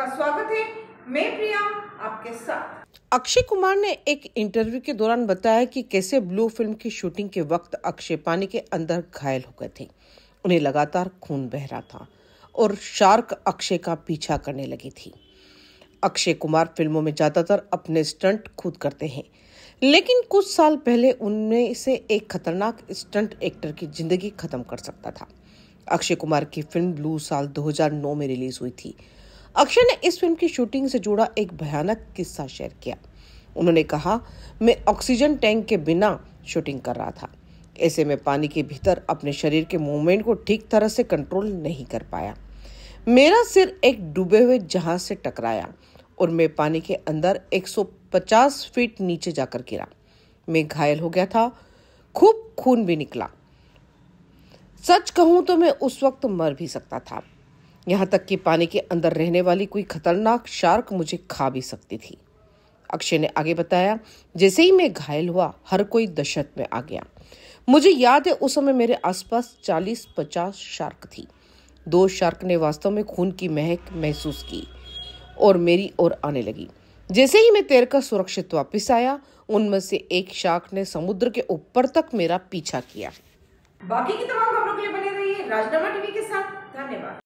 आपका स्वागत है मैं प्रिया आपके साथ अक्षय कुमार ने एक इंटरव्यू के दौरान बताया कि कैसे ब्लू फिल्म की शूटिंग के वक्त अक्षय पानी के अंदर घायल हो गए थे उन्हें लगातार खून बह रहा था और शार्क अक्षय का पीछा करने लगी थी अक्षय कुमार फिल्मों में ज्यादातर अपने स्टंट खुद करते हैं लेकिन कुछ साल पहले उनमें से एक खतरनाक स्टंट एक्टर की जिंदगी खत्म कर सकता था अक्षय कुमार की फिल्म ब्लू साल 2009 में रिलीज हुई थी अक्षय ने इस फिल्म की शूटिंग से जुड़ा एक भयानक किस्सा शेयर किया उन्होंने कहा मैं ऑक्सीजन टैंक के बिना शूटिंग कर रहा था ऐसे में पानी के भीतर अपने शरीर के मूवमेंट को ठीक तरह से कंट्रोल नहीं कर पाया मेरा सिर एक डूबे हुए जहाज से टकराया और मैं पानी के अंदर 150 फीट नीचे जाकर गिरा मैं घायल हो गया था खूब खून भी निकला सच कहूं तो मैं उस वक्त मर भी सकता था यहाँ तक कि पानी के अंदर रहने वाली कोई खतरनाक शार्क मुझे खा भी सकती थी अक्षय ने आगे बताया जैसे ही मैं घायल हुआ हर कोई दहशत में आ गया मुझे याद है उस समय मेरे आसपास चालीस पचास शार्क थी दो शार्क ने वास्तव में खून की महक महसूस की और मेरी ओर आने लगी जैसे ही मैं तैरकर सुरक्षित वापस आया उनमें से एक शार्क ने समुद्र के ऊपर तक मेरा पीछा किया बाकी की तमाम खबरों के लिए बने रहिए राजनामा टीवी के साथ धन्यवाद